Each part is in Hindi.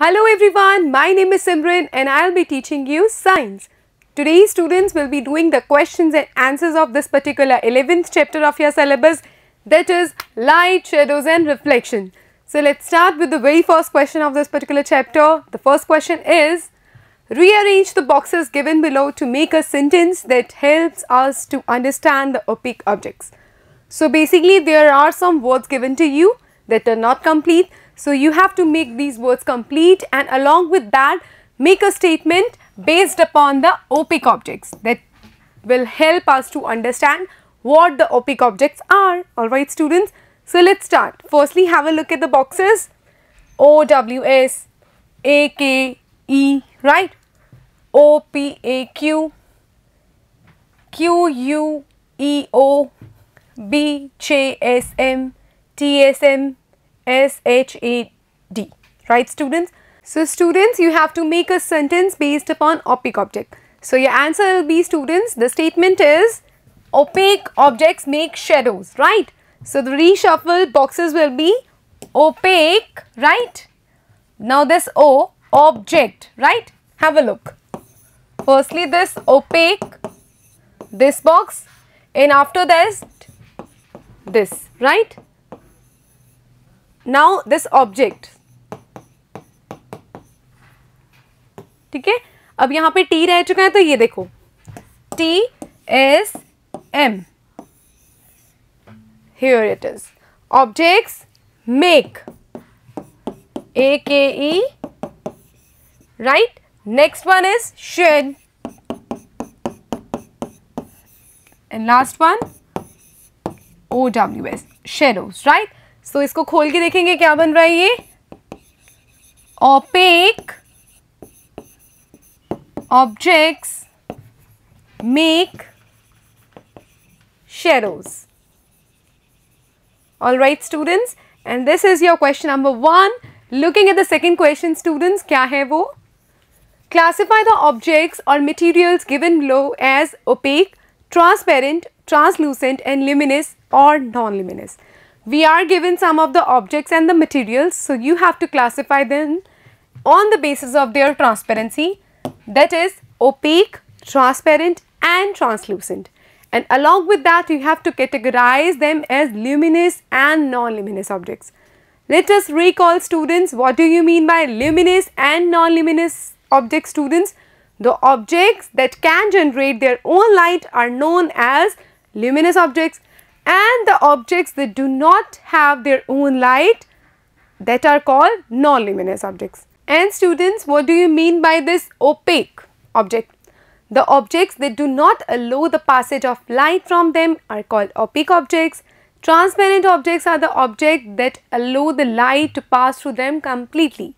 Hello everyone, my name is Simran and I'll be teaching you science. Today students will be doing the questions and answers of this particular 11th chapter of your syllabus that is light, shadows and reflection. So let's start with the very first question of this particular chapter. The first question is rearrange the boxes given below to make a sentence that helps us to understand the opaque objects. So basically there are some words given to you that are not complete so you have to make these words complete and along with that make a statement based upon the opaque objects that will help us to understand what the opaque objects are. Alright students, so let's start. Firstly have a look at the boxes O W S A K E right O P A Q Q U E O B J S M T S M S-H-A-D, right students? So students, you have to make a sentence based upon opaque object. So your answer will be students, the statement is opaque objects make shadows, right? So the reshuffle boxes will be opaque, right? Now this O, object, right? Have a look. Firstly this opaque, this box and after this, this, right? Now this object ठीक है अब यहां पे टी रह चुका है तो ये देखो T S M here it is object make A K E right next one is shed and last one O W S shadows right so so, इसको खोल के देखेंगे क्या बन रहा है ये opaque objects make shadows all right students and this is your question number one looking at the second question students क्या है वो क्लासिफाई द ऑब्जेक्ट्स और materials given low as opaque transparent translucent and luminous और non luminous we are given some of the objects and the materials. So, you have to classify them on the basis of their transparency that is opaque, transparent and translucent. And along with that you have to categorize them as luminous and non-luminous objects. Let us recall students what do you mean by luminous and non-luminous objects students? The objects that can generate their own light are known as luminous objects and the objects that do not have their own light that are called non-luminous objects. And students, what do you mean by this opaque object? The objects that do not allow the passage of light from them are called opaque objects. Transparent objects are the objects that allow the light to pass through them completely.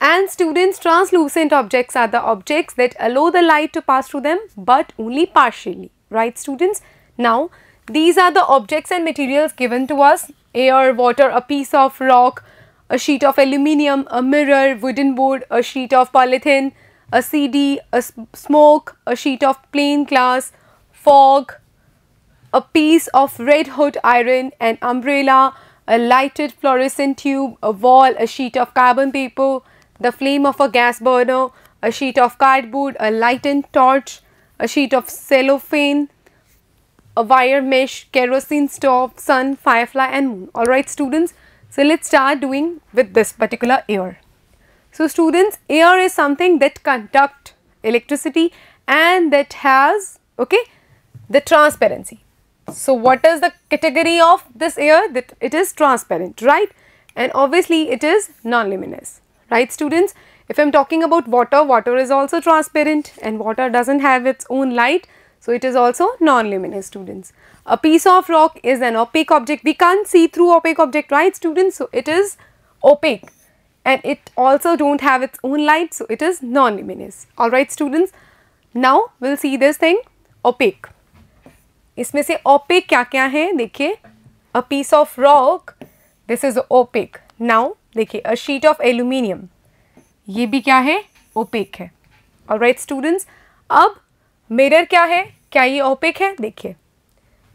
And students, translucent objects are the objects that allow the light to pass through them but only partially. Right students? Now, these are the objects and materials given to us, air, water, a piece of rock, a sheet of aluminium, a mirror, wooden board, a sheet of polythene, a CD, a smoke, a sheet of plain glass, fog, a piece of red hot iron, an umbrella, a lighted fluorescent tube, a wall, a sheet of carbon paper, the flame of a gas burner, a sheet of cardboard, a lightened torch, a sheet of cellophane, a wire mesh, kerosene stove, sun, firefly and moon. Alright students, so let's start doing with this particular air. So students, air is something that conduct electricity and that has, okay, the transparency. So what is the category of this air? That it is transparent, right? And obviously it is non-luminous, right students? If I am talking about water, water is also transparent and water doesn't have its own light. So, it is also non-luminous students. A piece of rock is an opaque object. We can't see through opaque object, right students? So, it is opaque and it also don't have its own light. So, it is non-luminous. Alright students. Now, we'll see this thing opaque. इसमें से opaque क्या क्या है देखिए a piece of rock this is opaque now देखिए a sheet of aluminium ये भी क्या है opaque है alright students अब मिरर क्या है क्या ये ओपेक है देखिए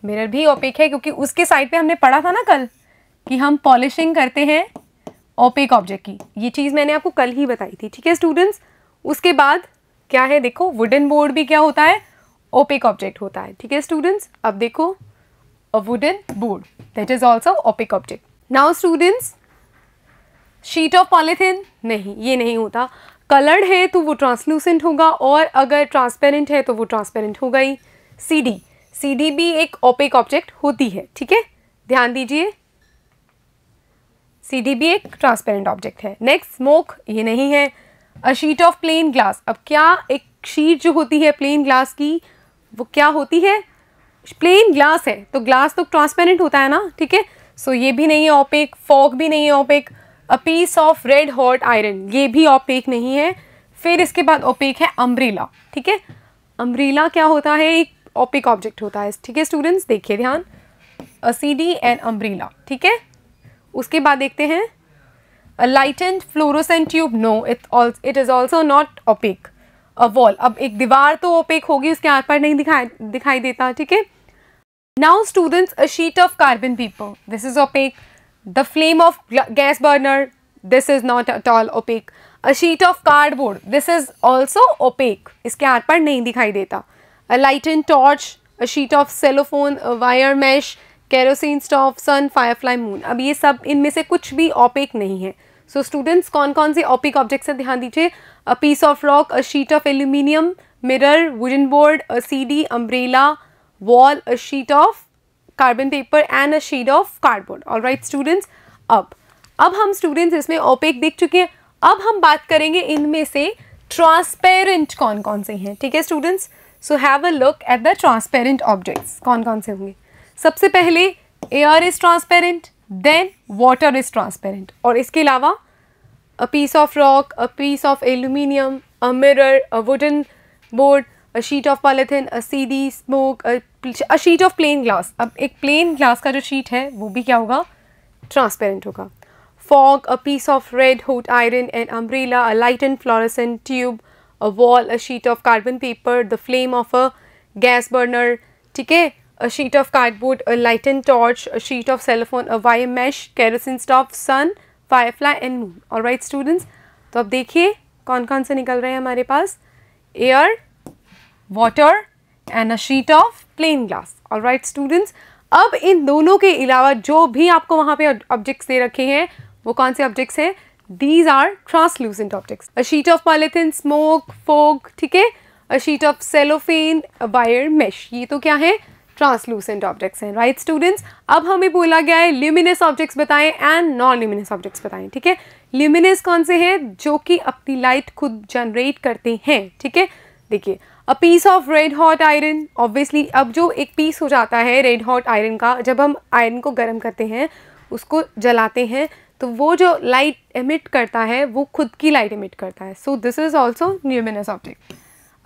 मिरर भी ओपेक है क्योंकि उसके साइड पे हमने पढ़ा था ना कल कि हम पॉलिशिंग करते हैं ओपेक ऑब्जेक्ट की ये चीज़ मैंने आपको कल ही बताई थी ठीक है स्टूडेंट्स उसके बाद क्या है देखो वुडन बोर्ड भी क्या होता है ओपेक ऑब्जेक्ट होता है ठीक है स्टूडेंट्स अब देखो a wooden board that is also opaque object now students sheet of polythene नहीं ये नहीं होता कलर्ड है तो वो ट्रांसलूसेंट होगा और अगर ट्रांसपेरेंट है तो वो ट्रांसपेरेंट होगा ही सी डी सी डी भी एक ओपेक ऑब्जेक्ट होती है ठीक है ध्यान दीजिए सी डी भी एक ट्रांसपेरेंट ऑब्जेक्ट है नेक्स्ट स्मोक ये नहीं है a sheet of plain glass अब क्या एक शीट जो होती है प्लेन ग्लास की वो क्या होती है प्लेन ग्लास है तो ग्लास तो ट्रांसपेरेंट होता है ना ठीक है सो ये भी नहीं है ओपेक फॉग भी नहीं है opaque a piece of red hot iron ये भी ओपेक नहीं है फिर इसके बाद ओपेक है अम्ब्रीला ठीक है अम्ब्रीला क्या होता है एक ओपेक ऑब्जेक्ट होता है ठीक है स्टूडेंट्स देखिए ध्यान अ सी डी एंड अम्ब्रीला ठीक है उसके बाद देखते हैं a and fluorescent tube no it it is also not opaque a wall अब एक दीवार तो ओपेक होगी उसके आर पार नहीं दिखाई दिखाई देता ठीक है now students a sheet of carbon paper this is opaque the flame of gas burner this is not at all opaque a sheet of cardboard this is also opaque iske aar par nahi dikhai deta a lightened torch a sheet of cellophane a wire mesh kerosene stove sun firefly moon ab ye sab inme se kuch bhi opaque nahi hai so students kon kon se opaque objects हैं dhyan dijiye a piece of rock a sheet of aluminium mirror wooden board a cd umbrella wall a sheet of carbon paper and a shade of cardboard all right students अब अब हम स्टूडेंट्स इसमें ओपेक देख चुके हैं अब हम बात करेंगे इनमें से ट्रांसपेरेंट कौन कौन से हैं ठीक है students so have a look at the transparent objects कौन कौन से होंगे सबसे पहले air is transparent then water is transparent और इसके अलावा a piece of rock a piece of aluminium a mirror a wooden board a sheet of polythene a सीधी smoke a a sheet of plain glass अब एक प्लेन ग्लास का जो शीट है वो भी क्या होगा ट्रांसपेरेंट होगा fog a piece of red hot iron and umbrella a light and fluorescent tube a wall a sheet of carbon paper the flame of a gas burner ठीक है a sheet of cardboard a light and torch a sheet of cellophane a wire mesh kerosene stove sun firefly and moon और राइट स्टूडेंट्स तो अब देखिए कौन कौन से निकल रहे हैं हमारे पास air water and a sheet of plain glass all right students अब इन दोनों के अलावा जो भी आपको वहाँ पे ऑब्जेक्ट्स दे रखे हैं वो कौन से ऑब्जेक्ट्स हैं these are translucent objects a sheet of polythene smoke fog ठीक है a sheet of cellophane wire mesh ये तो क्या है ट्रांसलूसेंट ऑब्जेक्ट्स हैं राइट स्टूडेंट्स अब हमें बोला गया है ल्यूमिनस ऑब्जेक्ट्स बताएं एंड नॉन ल्यूमिनस ऑब्जेक्ट्स बताएं ठीक है ल्यूमिनस कौन से हैं जो कि अपनी लाइट खुद जनरेट करते हैं ठीक है देखिए a piece of red hot iron obviously अब जो एक पीस हो जाता है रेड हॉट आयरन का जब हम आयरन को गर्म करते हैं उसको जलाते हैं तो वो जो लाइट एमिट करता है वो खुद की लाइट एमिट करता है so this is also luminous object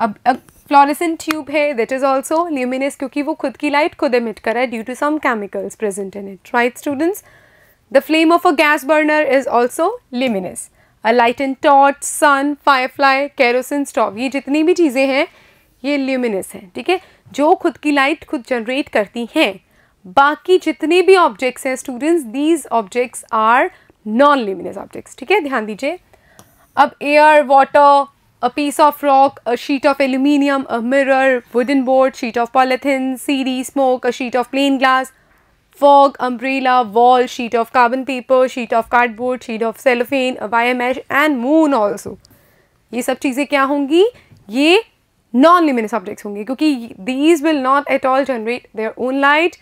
अब अब फ्लोरिसन ट्यूब है दैट इज़ ऑल्सो ल्यूमिनस क्योंकि वो खुद की लाइट खुद एमिट करा है due to some chemicals present in it right students the flame of a gas burner is also luminous a light in torch sun firefly kerosene stove ये जितनी भी चीज़ें हैं ये ल्यूमिनस है ठीक है जो खुद की लाइट खुद जनरेट करती हैं बाकी जितने भी ऑब्जेक्ट्स हैं students these objects are non luminous objects ठीक है ध्यान दीजिए अब air water a piece of rock a sheet of aluminium a mirror wooden board sheet of polythene सीरी smoke a sheet of plain glass fog umbrella wall sheet of carbon paper sheet of cardboard sheet of cellophane wire mesh and moon also ये सब चीज़ें क्या होंगी ये नॉन ल्यूमिनस ऑब्जेक्ट्स होंगे क्योंकि these will not at all generate their own light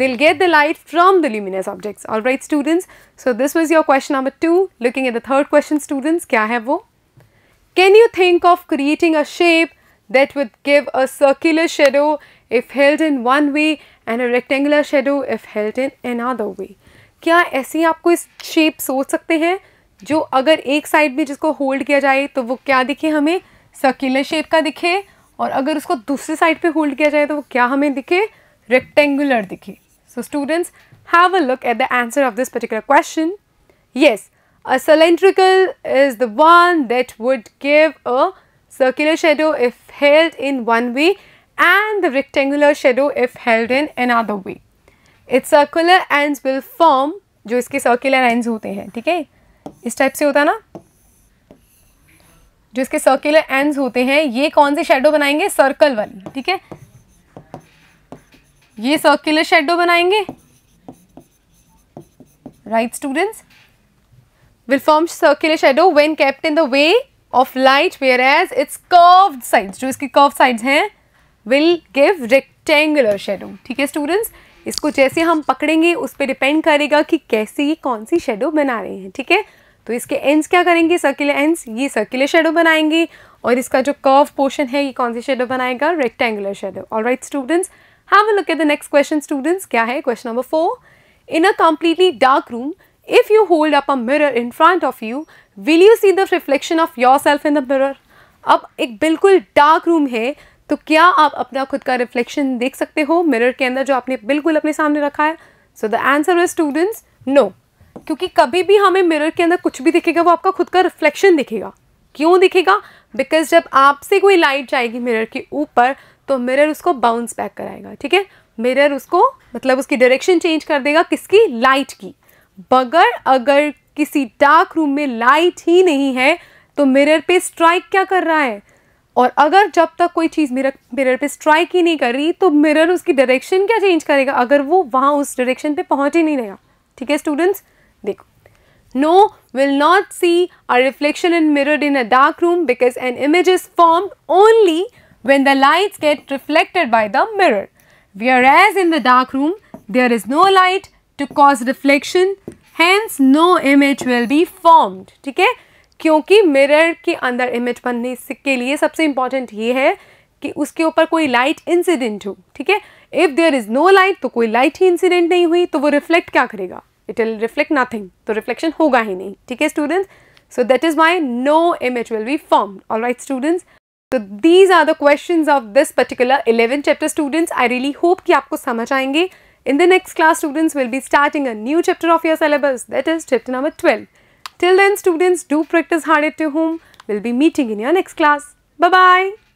they'll get the light from the luminous objects all right students so this was your question number 2 looking at the third question students kya hai wo can you think of creating a shape that would give a circular shadow if held in one way and a rectangular shadow if held in another way क्या ऐसी आप कोई शेप सोच सकते हैं जो अगर एक साइड में जिसको होल्ड किया जाए तो वो क्या दिखे हमें सर्कुलर शेप का दिखे और अगर उसको दूसरी साइड पे होल्ड किया जाए तो वो क्या हमें दिखे रेक्टेंगुलर दिखे so students have a look at the answer of this particular question yes a cylindrical is the one that would give a circular shadow if held in one way and the rectangular shadow if held in another way it's circular and will form जो इसके सर्कुलर एंड होते हैं ठीक है इस टाइप से होता है ना जिसके सर्कुलर एंड्स होते हैं ये कौन से शेडो बनाएंगे सर्कल वाली ठीक है ये सर्कुलर शेडो बनाएंगे right students will form circular shadow when kept in the way of light whereas its curved sides जो इसके कर्व साइड है विल गिव रेक्टेंगुलर शेडो ठीक है स्टूडेंट्स इसको जैसे हम पकड़ेंगे उस पर डिपेंड करेगा कि कैसी कौन सी शेडो बना रहे हैं ठीक है तो इसके एंड्स क्या करेंगे सर्कुलर एंड्स ये सर्कुलर शेडो बनाएंगे और इसका जो कर्व पोर्शन है ये कौन सी शेडो बनाएगा rectangular shadow all right students have a look at the next question students क्या है question number four in a completely dark room if you hold up a mirror in front of you will you see the reflection of yourself in the mirror अब एक बिल्कुल डार्क रूम है तो क्या आप अपना खुद का रिफ्लेक्शन देख सकते हो मिरर के अंदर जो आपने बिल्कुल अपने सामने रखा है so the answer is students no क्योंकि कभी भी हमें मिरर के अंदर कुछ भी दिखेगा वो आपका खुद का रिफ्लेक्शन दिखेगा क्यों दिखेगा बिकॉज जब आपसे कोई लाइट जाएगी मिरर के ऊपर तो मिरर उसको बाउंस बैक कराएगा ठीक है मिरर उसको मतलब उसकी डायरेक्शन चेंज कर देगा किसकी लाइट की बगर अगर किसी डार्क रूम में लाइट ही नहीं है तो मिरर पे स्ट्राइक क्या कर रहा है और अगर जब तक कोई चीज़ मिरर मिरर पे स्ट्राइक ही नहीं कर रही तो मिरर उसकी डायरेक्शन क्या चेंज करेगा अगर वो वहाँ उस डायरेक्शन पे पहुँच ही नहीं रहेगा ठीक है स्टूडेंट्स देखो no will not see a reflection in mirrored in a dark room because an image is formed only when the lights get reflected by the mirror whereas in the dark room there is no light to cause reflection hence no image will be formed ठीक है क्योंकि मिरर के अंदर इमेज बनने के लिए सबसे इम्पॉर्टेंट ये है कि उसके ऊपर कोई लाइट इंसिडेंट हो ठीक है if there is no light तो कोई लाइट ही इंसिडेंट नहीं हुई तो वो रिफ्लेक्ट क्या करेगा इट विल रिफ्लेक्ट नथिंग तो रिफ्लेक्शन होगा ही नहीं ठीक है students so that is my no image will be form all right students तो these are the question of this particular eleven chapter students I really hope कि आपको समझ आएंगे in the next class students will be starting a new chapter of your syllabus that is chapter number twelve till then students do practice hard it to home will be meeting in your next class bye bye